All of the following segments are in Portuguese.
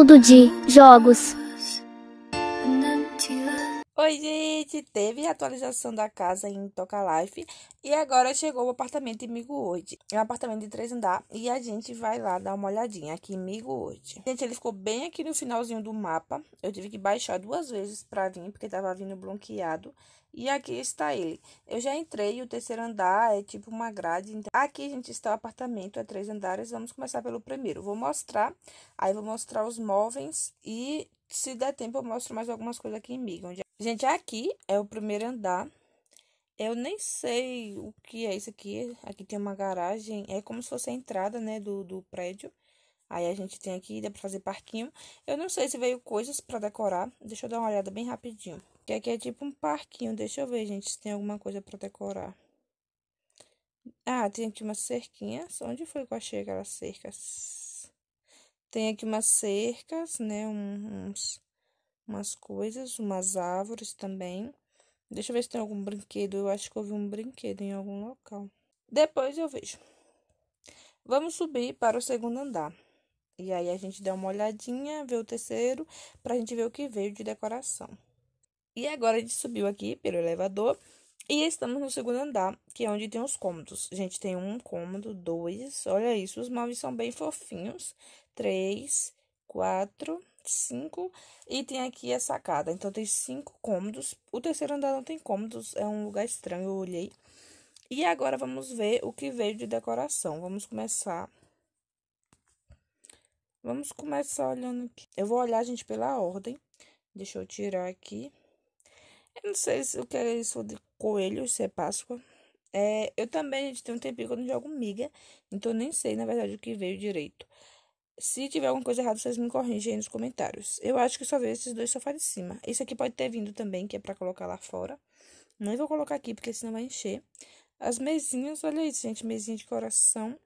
Tudo de jogos. Oi, gente gente teve a atualização da casa em Toca Life e agora chegou o apartamento em Migo World. É um apartamento de três andares e a gente vai lá dar uma olhadinha aqui em Migo World. Gente, ele ficou bem aqui no finalzinho do mapa. Eu tive que baixar duas vezes para vir porque tava vindo bloqueado. E aqui está ele. Eu já entrei, o terceiro andar é tipo uma grade. Então, aqui, gente, está o apartamento, é três andares. Vamos começar pelo primeiro. Vou mostrar, aí vou mostrar os móveis e se der tempo eu mostro mais algumas coisas aqui em Migo, onde Gente, aqui é o primeiro andar. Eu nem sei o que é isso aqui. Aqui tem uma garagem. É como se fosse a entrada, né, do, do prédio. Aí a gente tem aqui, dá pra fazer parquinho. Eu não sei se veio coisas para decorar. Deixa eu dar uma olhada bem rapidinho. Que aqui é tipo um parquinho. Deixa eu ver, gente, se tem alguma coisa para decorar. Ah, tem aqui umas cerquinhas. Onde foi que eu achei aquelas cercas? Tem aqui umas cercas, né? Uns umas coisas, umas árvores também. Deixa eu ver se tem algum brinquedo. Eu acho que houve um brinquedo em algum local. Depois eu vejo. Vamos subir para o segundo andar. E aí a gente dá uma olhadinha, vê o terceiro, para a gente ver o que veio de decoração. E agora a gente subiu aqui pelo elevador e estamos no segundo andar, que é onde tem os cômodos. A gente tem um cômodo, dois, olha isso, os móveis são bem fofinhos. Três, quatro, cinco e tem aqui a sacada. Então tem cinco cômodos. O terceiro andar não tem cômodos, é um lugar estranho, eu olhei. E agora vamos ver o que veio de decoração. Vamos começar. Vamos começar olhando aqui. Eu vou olhar, gente, pela ordem. Deixa eu tirar aqui. Eu não sei se o que é isso de coelho, se é Páscoa. É, eu também, gente, tem um tempinho que eu não jogo miga. Então, nem sei, na verdade, o que veio direito. Se tiver alguma coisa errada, vocês me corrigem aí nos comentários. Eu acho que só veio esses dois sofás de cima. Isso aqui pode ter vindo também, que é para colocar lá fora. Não vou colocar aqui, porque senão vai encher. As mesinhas, olha isso, gente. Mesinha de coração.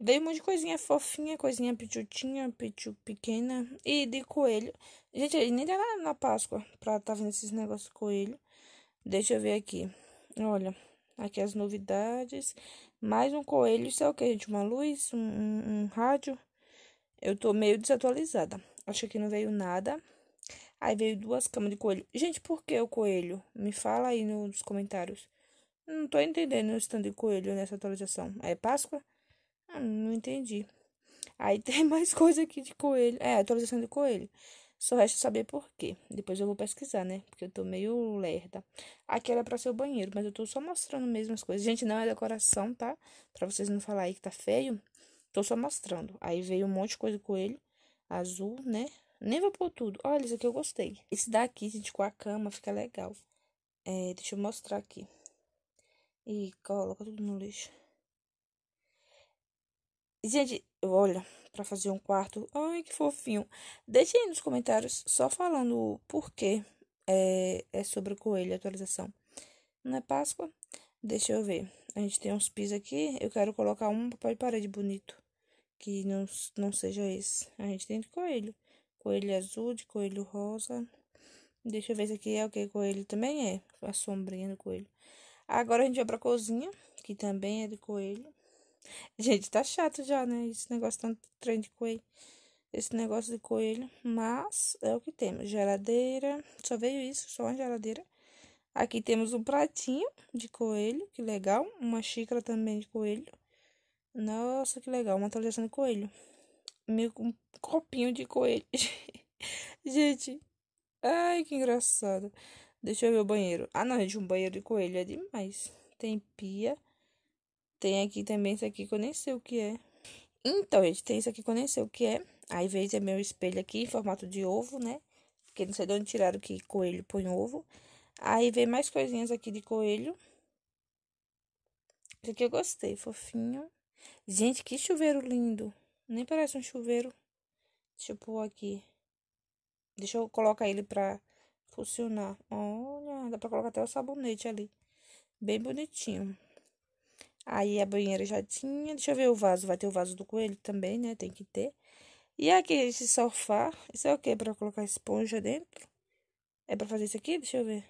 Veio um monte de coisinha fofinha, coisinha pichutinha, pitu pequena. E de coelho. Gente, nem dá tá na, na Páscoa pra tá vendo esses negócios de coelho. Deixa eu ver aqui. Olha, aqui as novidades. Mais um coelho. Isso é o que, gente? Uma luz? Um, um, um rádio? Eu tô meio desatualizada. Acho que não veio nada. Aí veio duas camas de coelho. Gente, por que o coelho? Me fala aí nos comentários. Não tô entendendo o stand de coelho nessa atualização. É Páscoa? Ah, não entendi. Aí tem mais coisa aqui de coelho. É, atualização de coelho. Só resta saber por quê. Depois eu vou pesquisar, né? Porque eu tô meio lerda. Aqui era pra ser o banheiro, mas eu tô só mostrando mesmo as coisas. Gente, não é decoração, tá? Pra vocês não falarem que tá feio. Tô só mostrando. Aí veio um monte de coisa com ele. Azul, né? Nem vou pôr tudo. Olha, esse aqui eu gostei. Esse daqui, gente, com a cama fica legal. É, deixa eu mostrar aqui. E coloca tudo no lixo. Gente, olha, para fazer um quarto. Ai, que fofinho. deixa aí nos comentários só falando por que é, é sobre o coelho a atualização. Não é Páscoa? Deixa eu ver. A gente tem uns pisos aqui. Eu quero colocar um papel de parede bonito que não, não seja esse. A gente tem de coelho. Coelho azul, de coelho rosa. Deixa eu ver se aqui é o que coelho também é. A sombrinha do coelho. Agora a gente vai pra cozinha, que também é de coelho. Gente, tá chato já, né? Esse negócio tanto trem de coelho. Esse negócio de coelho. Mas é o que temos. Geladeira. Só veio isso, só uma geladeira. Aqui temos um pratinho de coelho, que legal. Uma xícara também de coelho. Nossa, que legal, uma atualização de coelho. Meio um copinho de coelho. gente, ai, que engraçado. Deixa eu ver o banheiro. Ah, não, gente, um banheiro de coelho é demais. Tem pia. Tem aqui também isso aqui que eu nem sei o que é. Então, gente, tem isso aqui que eu nem sei o que é. Aí veio é meu espelho aqui em formato de ovo, né? Porque não sei de onde tiraram que coelho põe ovo. Aí vem mais coisinhas aqui de coelho. Isso aqui eu gostei, fofinho. Gente, que chuveiro lindo. Nem parece um chuveiro. Deixa eu pôr aqui. Deixa eu colocar ele pra funcionar. Olha, dá pra colocar até o sabonete ali. Bem bonitinho. Aí a banheira já tinha. Deixa eu ver o vaso. Vai ter o vaso do coelho também, né? Tem que ter. E aqui esse sofá. Isso é o que? Pra colocar esponja dentro? É pra fazer isso aqui? Deixa eu ver.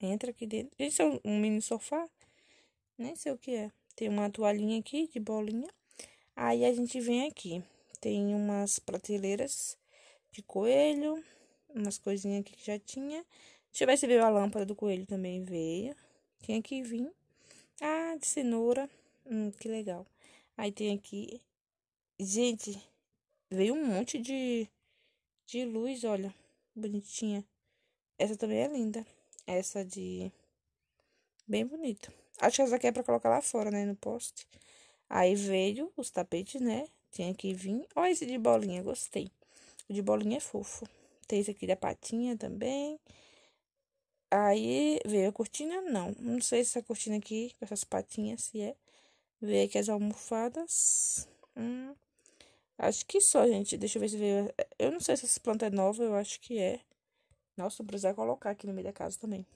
Entra aqui dentro. isso é um mini sofá? Nem sei o que é. Tem uma toalhinha aqui de bolinha. Aí a gente vem aqui. Tem umas prateleiras de coelho, umas coisinhas aqui que já tinha. Deixa eu ver se veio a lâmpada do coelho também. Veio. Tem que vim. Ah, de cenoura. Hum, que legal. Aí tem aqui. Gente, veio um monte de, de luz, olha. Bonitinha. Essa também é linda. Essa de Bem bonita. Acho que essa aqui é pra colocar lá fora, né? No poste. Aí veio os tapetes, né? Tinha que vir. Olha esse de bolinha, gostei. O de bolinha é fofo. Tem esse aqui da patinha também. Aí veio a cortina, não. Não sei se essa cortina aqui, com essas patinhas, se é. Veio aqui as almofadas. Hum. Acho que só, gente. Deixa eu ver se veio. Eu não sei se essa planta é nova, eu acho que é. Nossa, vou precisar colocar aqui no meio da casa também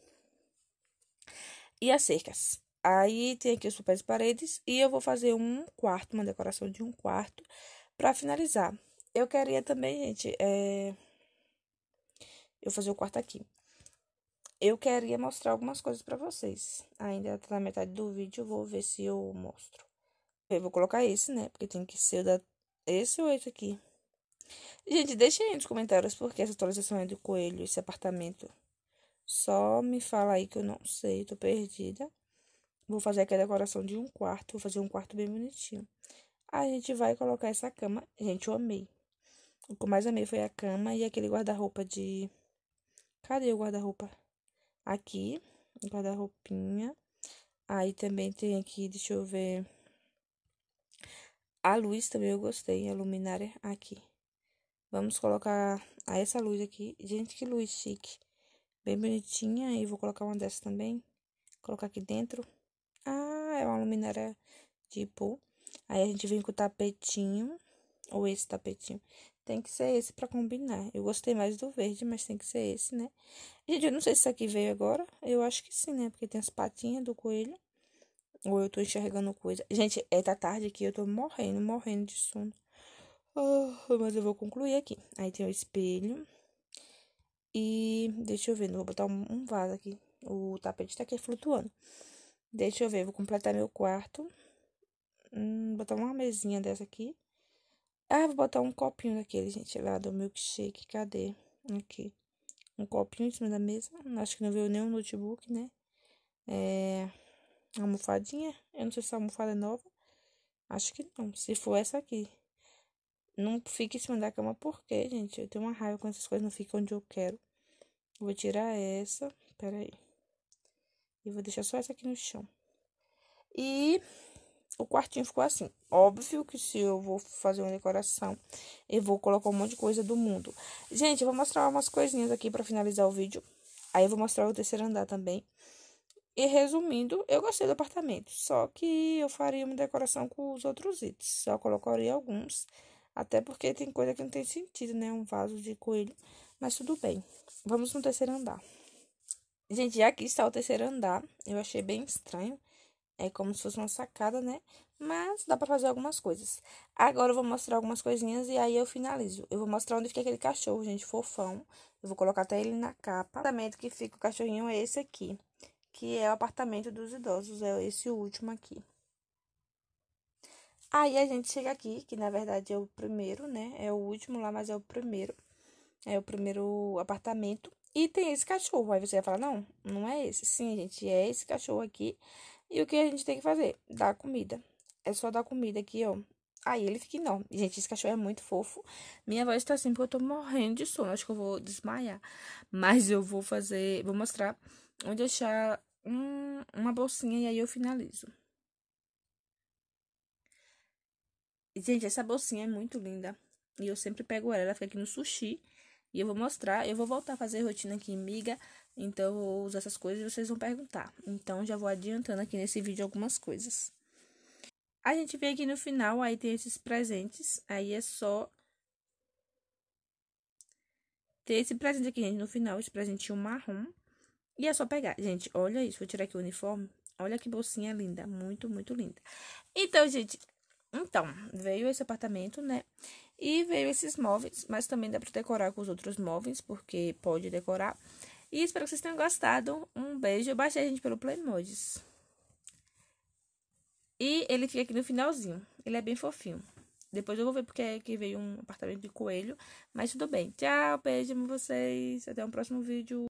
e as cercas. Aí tem aqui os papéis e paredes e eu vou fazer um quarto, uma decoração de um quarto para finalizar. Eu queria também, gente, é... eu fazer o quarto aqui. Eu queria mostrar algumas coisas para vocês. Ainda tá na metade do vídeo, vou ver se eu mostro. Eu vou colocar esse, né? Porque tem que ser da... esse ou esse aqui. Gente, deixem aí nos comentários porque essa atualização é do coelho, esse apartamento. Só me fala aí que eu não sei, tô perdida. Vou fazer aqui a decoração de um quarto, vou fazer um quarto bem bonitinho. A gente vai colocar essa cama. Gente, eu amei. O que eu mais amei foi a cama e aquele guarda-roupa de... Cadê o guarda-roupa? Aqui, guarda-roupinha. Aí também tem aqui, deixa eu ver... A luz também eu gostei, a luminária aqui. Vamos colocar essa luz aqui. Gente, que luz chique bem bonitinha. E vou colocar uma dessas também. Colocar aqui dentro. Ah, é uma luminária tipo. Aí a gente vem com o tapetinho. Ou esse tapetinho. Tem que ser esse para combinar. Eu gostei mais do verde, mas tem que ser esse, né? Gente, eu não sei se isso aqui veio agora. Eu acho que sim, né? Porque tem as patinhas do coelho. Ou eu tô enxergando coisa. Gente, é da tarde aqui. Eu tô morrendo, morrendo de sono. Oh, mas eu vou concluir aqui. Aí tem o espelho. E deixa eu ver, vou botar um, um vaso aqui. O tapete tá aqui flutuando. Deixa eu ver, vou completar meu quarto. Hum, botar uma mesinha dessa aqui. Ah, vou botar um copinho daquele, gente, lá do milkshake. Cadê? Aqui. Um copinho em cima da mesa. Acho que não veio nenhum notebook, né? É. Almofadinha. Eu não sei se a almofada é nova. Acho que não. Se for essa aqui. Não fica em cima da cama, por quê, gente? Eu tenho uma raiva quando essas coisas não ficam onde eu quero. vou tirar essa, peraí. E vou deixar só essa aqui no chão. E o quartinho ficou assim. Óbvio que se eu vou fazer uma decoração, eu vou colocar um monte de coisa do mundo. Gente, eu vou mostrar umas coisinhas aqui para finalizar o vídeo. Aí eu vou mostrar o terceiro andar também. E resumindo, eu gostei do apartamento, só que eu faria uma decoração com os outros itens. Só colocaria alguns até porque tem coisa que não tem sentido, né? Um vaso de coelho. Mas tudo bem. Vamos no terceiro andar. Gente, aqui está o terceiro andar. Eu achei bem estranho. É como se fosse uma sacada, né? Mas dá para fazer algumas coisas. Agora eu vou mostrar algumas coisinhas e aí eu finalizo. Eu vou mostrar onde fica aquele cachorro, gente, fofão. Eu vou colocar até ele na capa. O apartamento que fica o cachorrinho é esse aqui, que é o apartamento dos idosos, é esse último aqui. Aí a gente chega aqui, que na verdade é o primeiro, né? É o último lá, mas é o primeiro. É o primeiro apartamento. E tem esse cachorro. Aí você vai falar: não, não é esse. Sim, gente, é esse cachorro aqui. E o que a gente tem que fazer? Dar comida. É só dar comida aqui, ó. Aí ele fica não Gente, esse cachorro é muito fofo. Minha voz tá assim porque eu tô morrendo de sono. Acho que eu vou desmaiar. Mas eu vou fazer. Vou mostrar onde achar um, uma bolsinha e aí eu finalizo. Gente, essa bolsinha é muito linda. E eu sempre pego ela, ela fica aqui no sushi. E eu vou mostrar, eu vou voltar a fazer rotina aqui em miga. Então, eu vou usar essas coisas e vocês vão perguntar. Então, já vou adiantando aqui nesse vídeo algumas coisas. A gente vem aqui no final, aí tem esses presentes. Aí é só ter esse presente aqui, gente, no final, esse presentinho marrom. E é só pegar. Gente, olha isso, vou tirar aqui o uniforme. Olha que bolsinha linda, muito, muito linda. Então, gente, então, veio esse apartamento, né? E veio esses móveis, mas também dá para decorar com os outros móveis, porque pode decorar. E espero que vocês tenham gostado. Um beijo. Eu baixei a gente pelo Playmodes. E ele fica aqui no finalzinho. Ele é bem fofinho. Depois eu vou ver porque é que veio um apartamento de coelho. Mas tudo bem. Tchau, beijo, amo vocês. Até o um próximo vídeo.